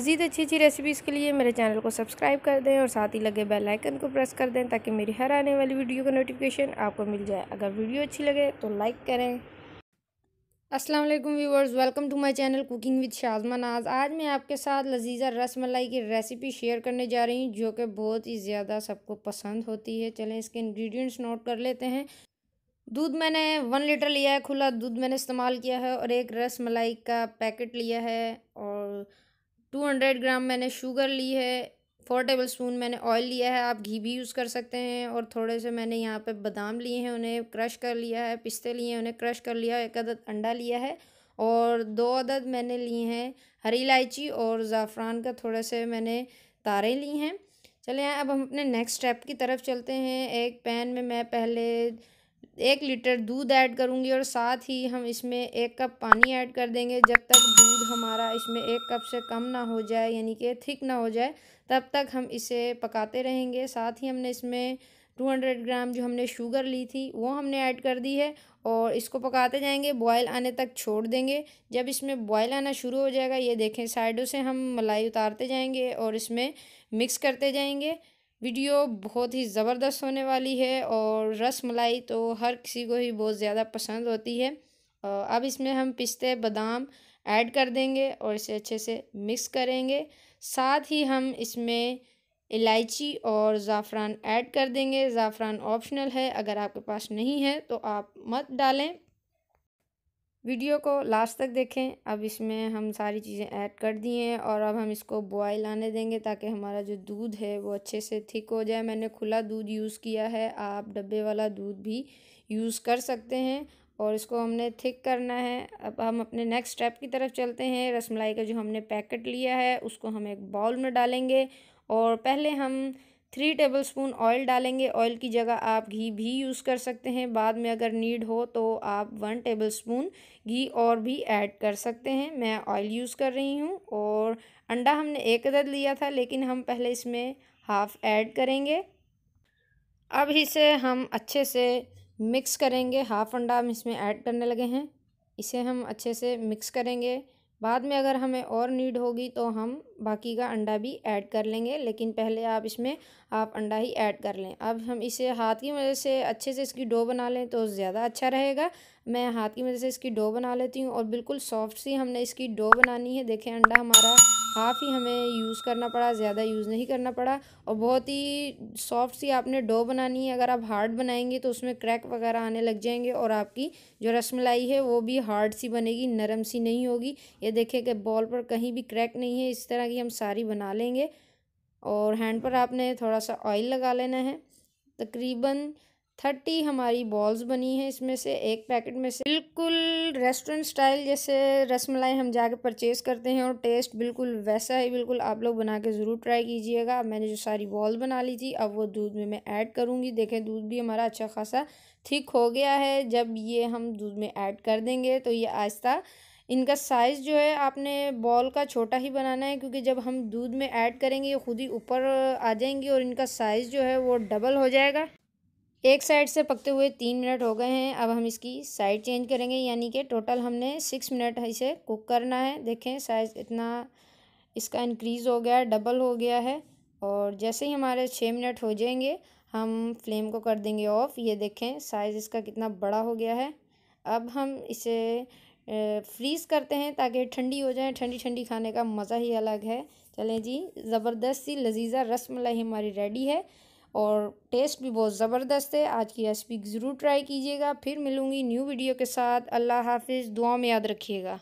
मज़ीद अच्छी अच्छी रेसिपीज़ के लिए मेरे चैनल को सब्सक्राइब कर दें और साथ ही लगे बेल आइकन को प्रेस कर दें ताकि मेरी हर आने वाली वीडियो का नोटिफिकेशन आपको मिल जाए अगर वीडियो अच्छी लगे तो लाइक करें अस्सलाम वालेकुम viewers welcome to my channel cooking with Shazma Naaz आज मैं आपके साथ लजीज़ा रस मलाई की रेसिपी शेयर करने जा रही हूँ जो कि बहुत ही ज़्यादा सबको पसंद होती है चलें इसके इन्ग्रीडियंट्स नोट कर लेते हैं दूध मैंने वन लीटर लिया है खुला दूध मैंने इस्तेमाल किया है और एक रस मलाई का पैकेट लिया है और टू हंड्रेड ग्राम मैंने शुगर ली है फोर टेबल स्पून मैंने ऑयल लिया है आप घी भी यूज़ कर सकते हैं और थोड़े से मैंने यहाँ पे बादाम लिए हैं उन्हें क्रश कर लिया है पिस्ते लिए हैं उन्हें क्रश कर लिया एक अदद अंडा लिया है और दो अदद मैंने लिए हैं हरी इलायची और ज़ाफ़रान का थोड़े से मैंने तारे ली हैं चले हैं अब हम अपने नेक्स्ट स्टेप की तरफ चलते हैं एक पैन में मैं पहले एक लीटर दूध ऐड करूँगी और साथ ही हम इसमें एक कप पानी ऐड कर देंगे जब तक दूध हमारा इसमें एक कप से कम ना हो जाए यानी कि थिक ना हो जाए तब तक हम इसे पकाते रहेंगे साथ ही हमने इसमें 200 ग्राम जो हमने शुगर ली थी वो हमने ऐड कर दी है और इसको पकाते जाएंगे बॉयल आने तक छोड़ देंगे जब इसमें बॉयल आना शुरू हो जाएगा ये देखें साइडों से हम मलाई उतारते जाएंगे और इसमें मिक्स करते जाएंगे वीडियो बहुत ही ज़बरदस्त होने वाली है और रस मलाई तो हर किसी को ही बहुत ज़्यादा पसंद होती है अब इसमें हम पिस्ते बादाम ऐड कर देंगे और इसे अच्छे से मिक्स करेंगे साथ ही हम इसमें इलायची और ज़ाफ़रान ऐड कर देंगे ज़ाफ़रान ऑप्शनल है अगर आपके पास नहीं है तो आप मत डालें वीडियो को लास्ट तक देखें अब इसमें हम सारी चीज़ें ऐड कर दी हैं और अब हम इसको बॉयल आने देंगे ताकि हमारा जो दूध है वो अच्छे से थिक हो जाए मैंने खुला दूध यूज़ किया है आप डब्बे वाला दूध भी यूज़ कर सकते हैं और इसको हमने थिक करना है अब हम अपने नेक्स्ट स्टेप की तरफ चलते हैं रसमलाई का जो हमने पैकेट लिया है उसको हम एक बाउल में डालेंगे और पहले हम थ्री टेबल स्पून ऑयल डालेंगे ऑयल की जगह आप घी भी यूज़ कर सकते हैं बाद में अगर नीड हो तो आप वन टेबल स्पून घी और भी ऐड कर सकते हैं मैं ऑयल यूज़ कर रही हूँ और अंडा हमने एक अदद लिया था लेकिन हम पहले इसमें हाफ़ ऐड करेंगे अब इसे हम अच्छे से मिक्स करेंगे हाफ अंडा हम इसमें ऐड करने लगे हैं इसे हम अच्छे से मिक्स करेंगे बाद में अगर हमें और नीड होगी तो हम बाकी का अंडा भी ऐड कर लेंगे लेकिन पहले आप इसमें आप अंडा ही ऐड कर लें अब हम इसे हाथ की मदद से अच्छे से इसकी डो बना लें तो ज़्यादा अच्छा रहेगा मैं हाथ की मदद से इसकी डो बना लेती हूँ और बिल्कुल सॉफ्ट सी हमने इसकी डो बनानी है देखें अंडा हमारा हाफ़ ही हमें यूज़ करना पड़ा ज़्यादा यूज़ नहीं करना पड़ा और बहुत ही सॉफ्ट सी आपने डो बनानी है अगर आप हार्ड बनाएंगे तो उसमें क्रैक वगैरह आने लग जाएंगे और आपकी जो रसमलाई है वो भी हार्ड सी बनेगी नरम सी नहीं होगी ये देखें कि बॉल पर कहीं भी क्रैक नहीं है इस तरह की हम सारी बना लेंगे और हैंड पर आपने थोड़ा सा ऑयल लगा लेना है तकरीबन थर्टी हमारी बॉल्स बनी हैं इसमें से एक पैकेट में से बिल्कुल रेस्टोरेंट स्टाइल जैसे रसमलाई हम जाके परचेज़ करते हैं और टेस्ट बिल्कुल वैसा ही बिल्कुल आप लोग बना के ज़रूर ट्राई कीजिएगा मैंने जो सारी बॉल्स बना ली थी अब वो दूध में मैं ऐड करूँगी देखें दूध भी हमारा अच्छा खासा थिक हो गया है जब ये हम दूध में ऐड कर देंगे तो ये आहिस्ता इनका साइज़ जो है आपने बॉल का छोटा ही बनाना है क्योंकि जब हम दूध में ऐड करेंगे ये खुद ही ऊपर आ जाएंगी और इनका साइज़ जो है वो डबल हो जाएगा एक साइड से पकते हुए तीन मिनट हो गए हैं अब हम इसकी साइड चेंज करेंगे यानी कि टोटल हमने सिक्स मिनट इसे कुक करना है देखें साइज़ इतना इसका इंक्रीज़ हो गया है डबल हो गया है और जैसे ही हमारे छः मिनट हो जाएंगे हम फ्लेम को कर देंगे ऑफ़ ये देखें साइज़ इसका कितना बड़ा हो गया है अब हम इसे फ्रीज़ करते हैं ताकि ठंडी हो जाए ठंडी ठंडी खाने का मज़ा ही अलग है चलें जी ज़बरदस्त सी लजीज़ा रस मलाई हमारी रेडी है और टेस्ट भी बहुत ज़बरदस्त है आज की रेसिपी ज़रूर ट्राई कीजिएगा फिर मिलूँगी न्यू वीडियो के साथ अल्लाह हाफिज़ दुआ में याद रखिएगा